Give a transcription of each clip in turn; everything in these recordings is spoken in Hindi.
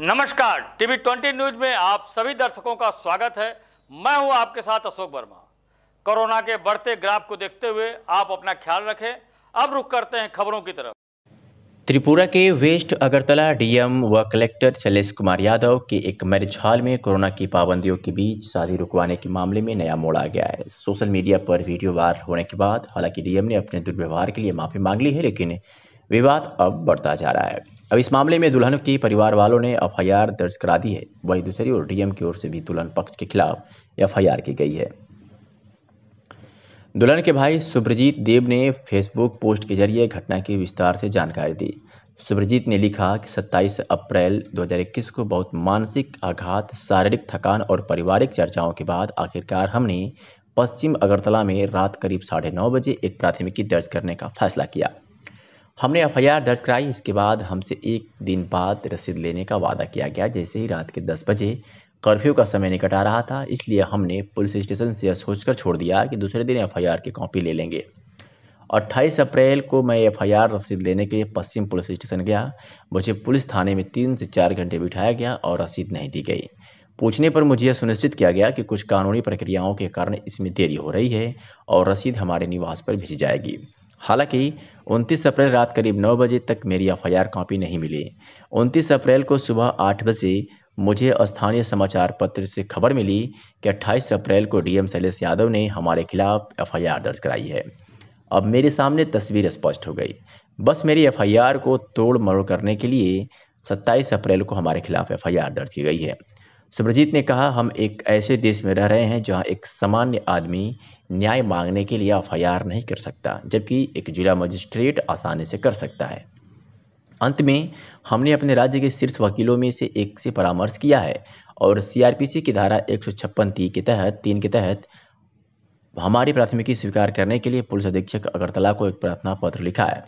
नमस्कार टीवी ट्वेंटी न्यूज में आप सभी दर्शकों का स्वागत है मैं हूं आपके साथ अशोक वर्मा कोरोना के बढ़ते ग्राफ को देखते हुए आप अपना ख्याल रखें अब रुख करते हैं खबरों की तरफ त्रिपुरा के वेस्ट अगरतला डीएम व कलेक्टर शैलेश कुमार यादव के एक मैरिज हॉल में कोरोना की पाबंदियों के बीच शादी रुकवाने के मामले में नया मोड़ आ गया है सोशल मीडिया पर वीडियो वायरल होने के बाद हालांकि डीएम ने अपने दुर्व्यवहार के लिए माफी मांग ली है लेकिन विवाद अब बढ़ता जा रहा है अब इस मामले में दुल्हन के परिवार वालों ने एफ दर्ज करा दी है वहीं दूसरी ओर डीएम की ओर से भी दुल्हन पक्ष के खिलाफ एफ की गई है दुल्हन के भाई सुब्रजीत देव ने फेसबुक पोस्ट के जरिए घटना की विस्तार से जानकारी दी सुब्रजीत ने लिखा कि 27 अप्रैल 2021 को बहुत मानसिक आघात शारीरिक थकान और पारिवारिक चर्चाओं के बाद आखिरकार हमने पश्चिम अगरतला में रात करीब साढ़े नौ बजे एक प्राथमिकी दर्ज करने का फैसला किया हमने एफ दर्ज कराई इसके बाद हमसे एक दिन बाद रसीद लेने का वादा किया गया जैसे ही रात के दस बजे कर्फ्यू का समय निकट आ रहा था इसलिए हमने पुलिस स्टेशन से यह सोचकर छोड़ दिया कि दूसरे दिन एफ की कॉपी ले लेंगे 28 अप्रैल को मैं एफ रसीद लेने के लिए पश्चिम पुलिस स्टेशन गया मुझे पुलिस थाने में तीन से चार घंटे बिठाया गया और रसीद नहीं दी गई पूछने पर मुझे यह सुनिश्चित किया गया कि कुछ कानूनी प्रक्रियाओं के कारण इसमें देरी हो रही है और रसीद हमारे निवास पर भेजी जाएगी हालांकि 29 अप्रैल रात करीब 9 बजे तक मेरी एफ कॉपी नहीं मिली 29 अप्रैल को सुबह 8 बजे मुझे स्थानीय समाचार पत्र से खबर मिली कि 28 अप्रैल को डीएम शैलेश यादव ने हमारे खिलाफ एफ दर्ज कराई है अब मेरे सामने तस्वीर स्पष्ट हो गई बस मेरी एफ को तोड़ मरोड़ करने के लिए 27 अप्रैल को हमारे खिलाफ एफ दर्ज की गई है सुब्रजीत ने कहा हम एक ऐसे देश में रह रहे हैं जहां एक सामान्य आदमी न्याय मांगने के लिए एफ नहीं कर सकता जबकि एक जिला मजिस्ट्रेट आसानी से कर सकता है अंत में हमने अपने राज्य के शीर्ष वकीलों में से एक से परामर्श किया है और सीआरपीसी की धारा एक सौ छप्पन तीन के तहत तीन के तहत हमारी प्राथमिकी स्वीकार करने के लिए पुलिस अधीक्षक अगरतला को एक प्रार्थना पत्र लिखा है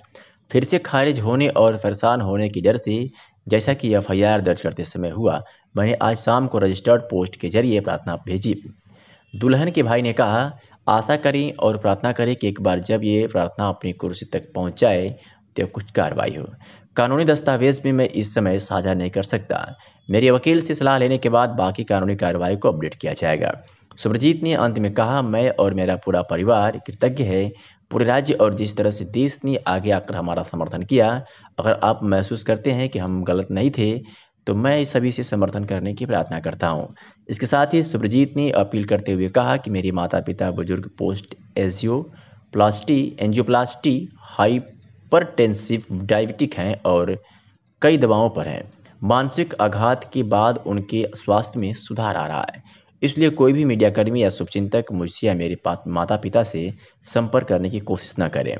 फिर से खारिज होने और परेशान होने की डर से जैसा कि एफआईआर दर्ज करते समय हुआ मैंने आज शाम को रजिस्टर्ड पोस्ट के जरिए प्रार्थना भेजी दुल्हन के भाई ने कहा आशा करें और प्रार्थना करें कि एक बार जब ये प्रार्थना अपनी कुर्सी तक पहुंच तो कुछ कार्रवाई हो कानूनी दस्तावेज भी मैं इस समय साझा नहीं कर सकता मेरे वकील से सलाह लेने के बाद बाकी कानूनी कार्रवाई को अपडेट किया जाएगा सुब्रजीत ने अंत में कहा मैं और मेरा पूरा परिवार कृतज्ञ है पूरे राज्य और जिस तरह से देश ने आगे आकर हमारा समर्थन किया अगर आप महसूस करते हैं कि हम गलत नहीं थे तो मैं सभी से समर्थन करने की प्रार्थना करता हूं। इसके साथ ही सुब्रजीत ने अपील करते हुए कहा कि मेरे माता पिता बुजुर्ग post angioplasty angioplasty hypertensive diabetic हैं और कई दवाओं पर हैं मानसिक आघात के बाद उनके स्वास्थ्य में सुधार आ रहा है इसलिए कोई भी मीडियाकर्मी या शुभचिंतक मुझसे या मेरे माता पिता से संपर्क करने की कोशिश न करें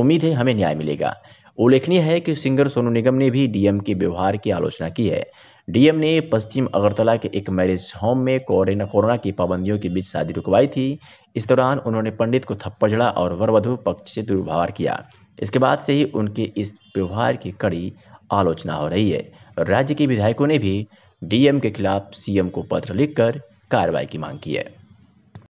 उम्मीद है हमें न्याय मिलेगा उल्लेखनीय है कि सिंगर सोनू निगम ने भी डीएम के व्यवहार की आलोचना की है डीएम ने पश्चिम अगरतला के एक मैरिज होम में कोरोना कोरोना की पाबंदियों के बीच शादी रुकवाई थी इस दौरान उन्होंने पंडित को थप्पड़ जड़ा और वरवधु पक्ष से दुर्व्यवहार किया इसके बाद से ही उनके इस व्यवहार की कड़ी आलोचना हो रही है राज्य के विधायकों ने भी डीएम के खिलाफ सीएम को पत्र लिखकर कार्रवाई की मांग की है